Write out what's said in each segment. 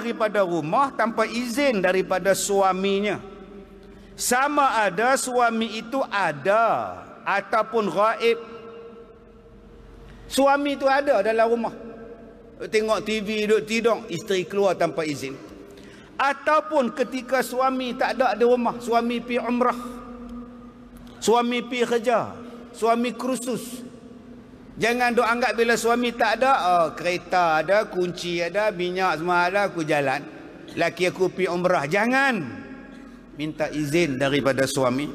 daripada rumah tanpa izin daripada suaminya. Sama ada suami itu ada ataupun gaib. Suami itu ada dalam rumah. Tengok TV, duduk tidur, isteri keluar tanpa izin. Ataupun ketika suami tak ada di rumah, suami pi umrah. Suami pi kerja. Suami kursus, Jangan duk anggap bila suami tak ada, oh, kereta ada, kunci ada, minyak semua ada, aku jalan. Laki aku pi umrah. Jangan minta izin daripada suami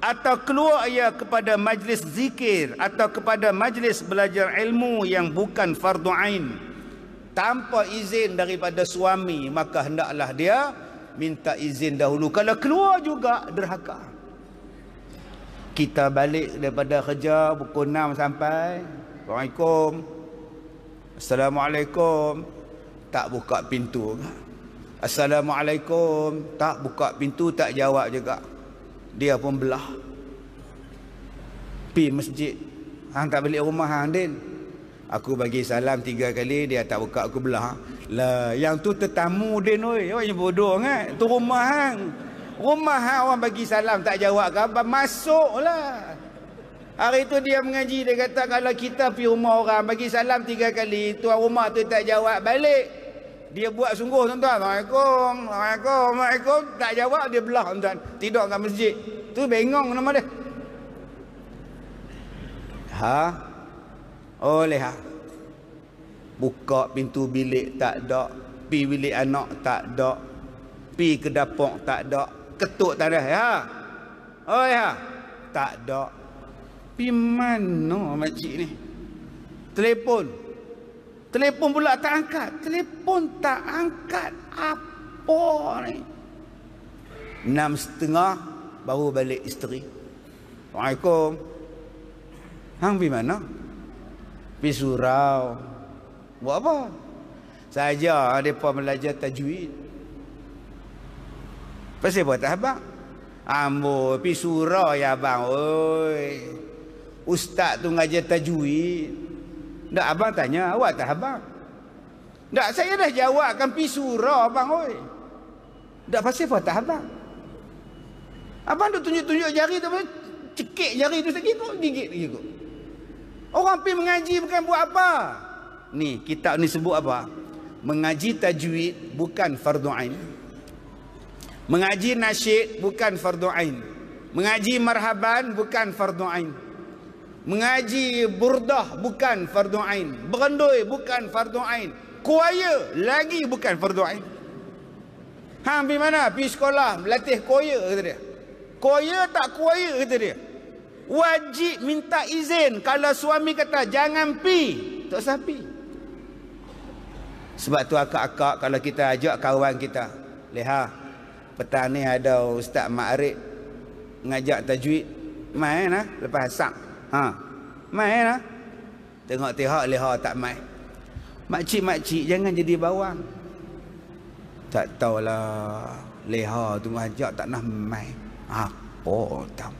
atau keluar ia kepada majlis zikir atau kepada majlis belajar ilmu yang bukan fardu ain tanpa izin daripada suami maka hendaklah dia minta izin dahulu kalau keluar juga derhaka kita balik daripada kerja pukul 6 sampai Assalamualaikum Assalamualaikum tak buka pintu Assalamualaikum tak buka pintu tak jawab juga dia pun belah pi masjid hang tak balik rumah hang din aku bagi salam tiga kali dia tak buka aku belah lah yang tu tetamu din oi oi bodoh kan tu rumah hang Rumah ha, orang bagi salam tak jawab ke apa? Masuklah. Hari tu dia mengaji dia kata kalau kita pergi rumah orang bagi salam tiga kali tuan rumah tu tak jawab balik. Dia buat sungguh tuan-tuan. Assalamualaikum. Assalamualaikum. Assalamualaikum. Tak jawab dia belah tuan-tuan. Tidur kat masjid. Tu bengong nama dia. Ha? Oleh ha. Buka pintu bilik tak dok Pi bilik anak tak dok Pi ke dapur tak dok ketuk tanah ya. Oh ya. Tak ada. Ya? Ha? Pi mana makcik ni? Telefon, telefon pula tak angkat. Telefon tak angkat. Apa ni? Enam setengah baru balik isteri. Assalamualaikum. Hang pi mana? Pi surau. Buat apa? Saja depa belajar tajwid. Pasti buat abang. Ambo pi surah ya abang. Oi. Ustaz tu ngaji tajwid. Dak abang tanya awak tak abang. Dak saya dah jawabkan kan pi surah abang oi. Dak pasal buat abang. Abang tu tunjuk-tunjuk jari tu cekik jari tu sakit tu gigit lagi tu. Orang pi mengaji bukan buat apa? Ni kitab ni sebut apa? Mengaji tajwid bukan fardu ain. Mengaji nasyid bukan fardu ain. Mengaji marhaban bukan fardu ain. Mengaji burdah bukan fardu ain. Berendoi bukan fardu ain. Kuaya lagi bukan fardu ain. Hang pergi mana? Pergi sekolah latih kuaya kata dia. Kuaya tak kuaya kata dia. Wajib minta izin kalau suami kata jangan pi, tak usah pi. Sebab tu akak-akak kalau kita ajak kawan kita, leha, petang ni ada ustaz makrif ngajak tajwid mai nah lepas asap ha mai nah tengok tihak leha tak mai makcik makcik jangan jadi bawang tak tahulah leha tu ngajak tak nak mai ha oh tak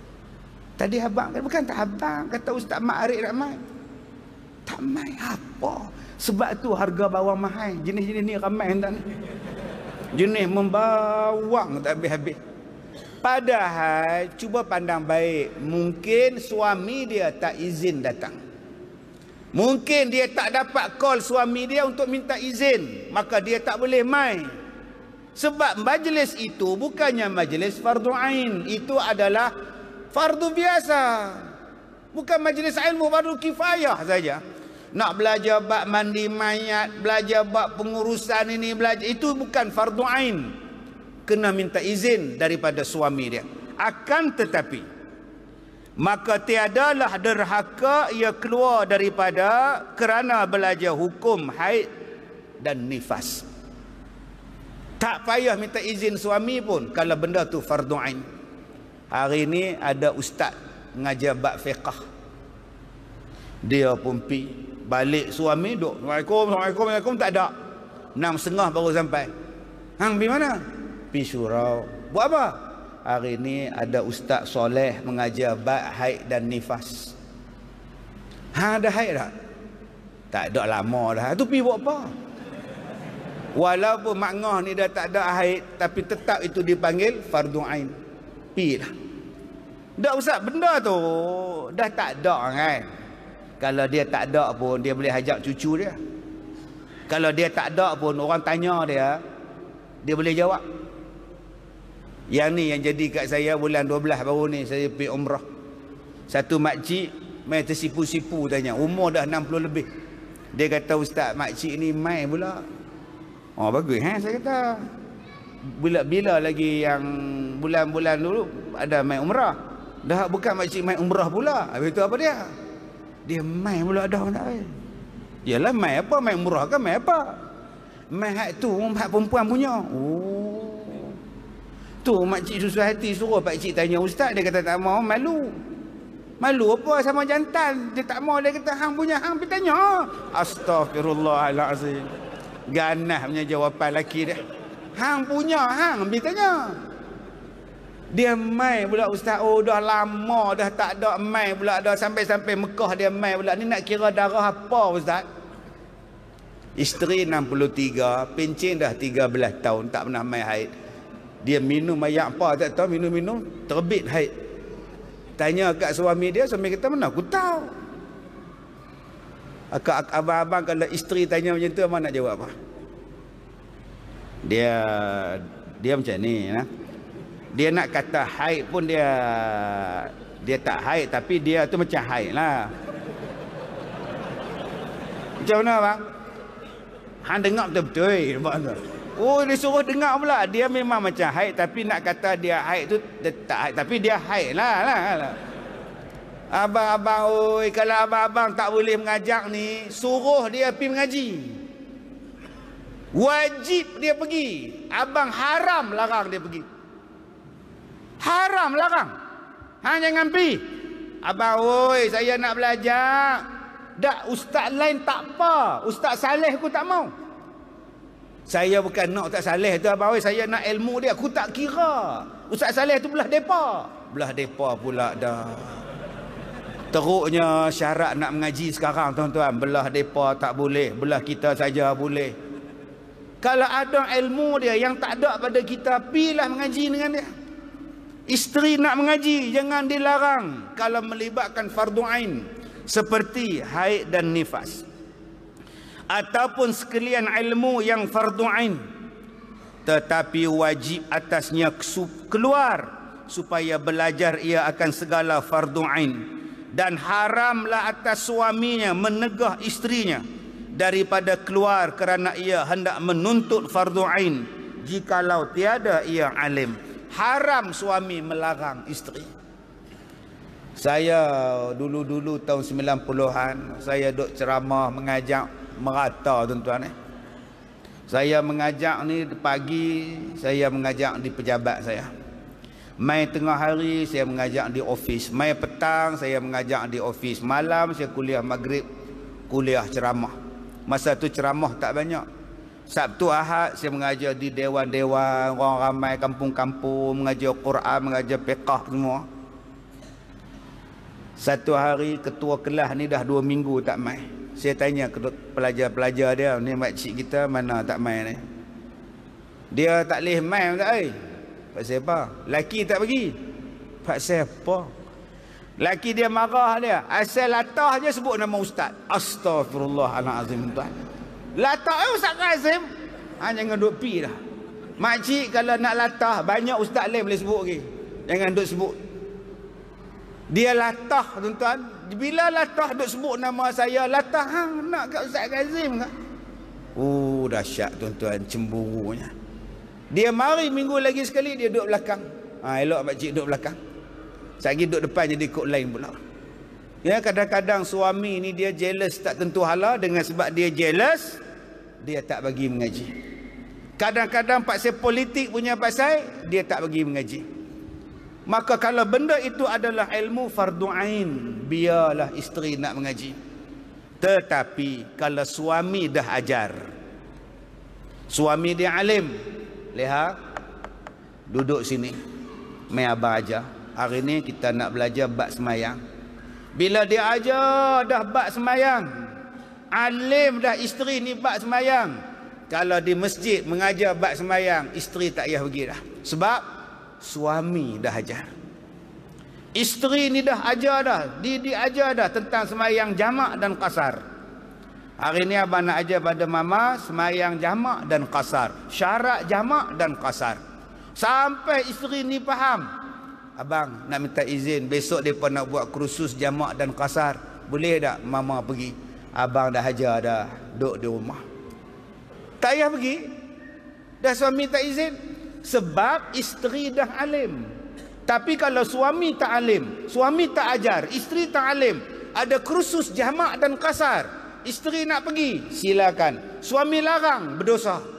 tadi abang kan bukan tak abang kata ustaz makrif nak mai tak mai apa sebab tu harga bawang mahal jenis-jenis ni ramai entah ni jenis membawang tak habis-habis. Padahal cuba pandang baik, mungkin suami dia tak izin datang. Mungkin dia tak dapat call suami dia untuk minta izin, maka dia tak boleh main. Sebab majlis itu bukannya majlis fardu ain, itu adalah fardu biasa. Bukan majlis ilmu fardu kifayah saja nak belajar bab mandi mayat, belajar bab pengurusan ini, belajar itu bukan fardu ain. Kena minta izin daripada suami dia. Akan tetapi maka tiadalah derhaka ia keluar daripada kerana belajar hukum haid dan nifas. Tak payah minta izin suami pun kalau benda tu fardu ain. Hari ini ada ustaz mengajar bab fiqah dia pun pi balik suami duk. Assalamualaikum, Assalamualaikum, Assalamualaikum tak ada. Enam sengah baru sampai. Hang pi mana? Pi surau. Buat apa? Hari ini ada ustaz soleh mengajar bab haid dan nifas. Ha ada haid tak? Tak ada lama dah. Tu pi buat apa? Walaupun makngah ni dah tak ada haid tapi tetap itu dipanggil fardu ain. Pi lah. tak usah benda tu dah tak ada kan. Kalau dia tak ada pun dia boleh hajak cucu dia. Kalau dia tak ada pun orang tanya dia, dia boleh jawab. Yang ni yang jadi kat saya bulan 12 baru ni saya pergi umrah. Satu makcik main tersipu-sipu tanya, umur dah 60 lebih. Dia kata ustaz makcik ni mai pula. Oh bagus ha saya kata. Bila bila lagi yang bulan-bulan dulu ada mai umrah. Dah bukan makcik mai umrah pula. Habis tu apa dia? dia mai pula dah tak eh. Yalah mai apa? Mai murah kan mai apa? Mai hak tu hak perempuan punya. Oh. Tu mak cik susu hati suruh pak cik tanya ustaz dia kata tak mau malu. Malu apa sama jantan? Dia tak mau dia kata hang punya hang pergi tanya. Astagfirullahalazim. Ganah punya jawapan laki dia. Hang punya hang pergi tanya dia mai pula ustaz oh dah lama dah tak ada mai pula dah sampai-sampai Mekah dia mai pula ni nak kira darah apa ustaz isteri 63 pencin dah 13 tahun tak pernah mai haid dia minum ayak apa tak tahu minum-minum terbit haid tanya kat suami dia suami kata mana aku tahu Kak abang-abang kalau isteri tanya macam tu abang nak jawab apa? Dia dia macam ni nah. Ha? dia nak kata haid pun dia dia tak haid tapi dia tu macam haid lah macam mana bang Han dengar betul-betul eh, bang. oh dia suruh dengar pula dia memang macam haid tapi nak kata dia haid tu dia tak haid tapi dia haid lah, lah, lah. abang-abang oh, kalau abang-abang tak boleh mengajak ni suruh dia pergi mengaji wajib dia pergi abang haram larang dia pergi Haram larang. Ha jangan pi. Abang oi, saya nak belajar. Dak ustaz lain tak apa. Ustaz Saleh aku tak mau. Saya bukan nak ustaz Saleh tu abang oi, saya nak ilmu dia. Aku tak kira. Ustaz Saleh tu belah depa. Belah depa pula dah. Teruknya syarat nak mengaji sekarang tuan-tuan. Belah depa tak boleh, belah kita saja boleh. Kalau ada ilmu dia yang tak ada pada kita, pilah mengaji dengan dia. Isteri nak mengaji jangan dilarang kalau melibatkan fardu ain seperti haid dan nifas ataupun sekalian ilmu yang fardu ain tetapi wajib atasnya keluar supaya belajar ia akan segala fardu ain dan haramlah atas suaminya menegah isterinya daripada keluar kerana ia hendak menuntut fardu ain jikalau tiada ia alim haram suami melarang isteri. Saya dulu-dulu tahun 90-an, saya duk ceramah mengajak merata tuan-tuan. Eh. Saya mengajak ni pagi, saya mengajak di pejabat saya. Mai tengah hari saya mengajak di office. Mai petang saya mengajak di office. Malam saya kuliah maghrib, kuliah ceramah. Masa tu ceramah tak banyak. Sabtu Ahad saya mengajar di dewan-dewan, orang ramai kampung-kampung, mengajar Quran, mengajar fiqh semua. Satu hari ketua kelas ni dah dua minggu tak mai. Saya tanya ke pelajar-pelajar dia, ni makcik kita mana tak mai ni? Dia tak boleh mai. tak eh? Pak apa? Laki tak pergi. Pak apa? Laki dia marah dia. Asal latah je sebut nama ustaz. Astagfirullahalazim tuan. Latah eh Ustaz Kazim. Ha, ah, jangan duduk pi dah. Makcik kalau nak latah, banyak Ustaz lain boleh sebut lagi. Jangan duduk sebut. Dia latah tuan-tuan. Bila latah duduk sebut nama saya, latah ha, nak kat Ustaz Kazim ke? Oh, dahsyat tuan-tuan, cemburunya. Dia mari minggu lagi sekali, dia duduk belakang. Ha, elok makcik duduk belakang. Sagi duduk depan jadi ikut lain pula. Ya kadang-kadang suami ni dia jealous tak tentu hala dengan sebab dia jealous dia tak bagi mengaji. Kadang-kadang paksa politik punya pasal, dia tak bagi mengaji. Maka kalau benda itu adalah ilmu fardu'ain, biarlah isteri nak mengaji. Tetapi kalau suami dah ajar, suami dia alim, lihat, duduk sini, main abang ajar. Hari ini kita nak belajar bak semayang. Bila dia ajar dah bak semayang, alim dah isteri ni bab semayang kalau di masjid mengajar bab semayang isteri tak payah pergi dah sebab suami dah ajar isteri ni dah ajar dah di diajar dah tentang semayang jamak dan kasar hari ni abang nak ajar pada mama semayang jamak dan kasar syarat jamak dan kasar sampai isteri ni faham abang nak minta izin besok depa nak buat kursus jamak dan kasar boleh tak mama pergi abang dah hajar dah duduk di rumah tak payah pergi dah suami tak izin sebab isteri dah alim tapi kalau suami tak alim suami tak ajar, isteri tak alim ada kerusus jamak dan kasar isteri nak pergi, silakan suami larang, berdosa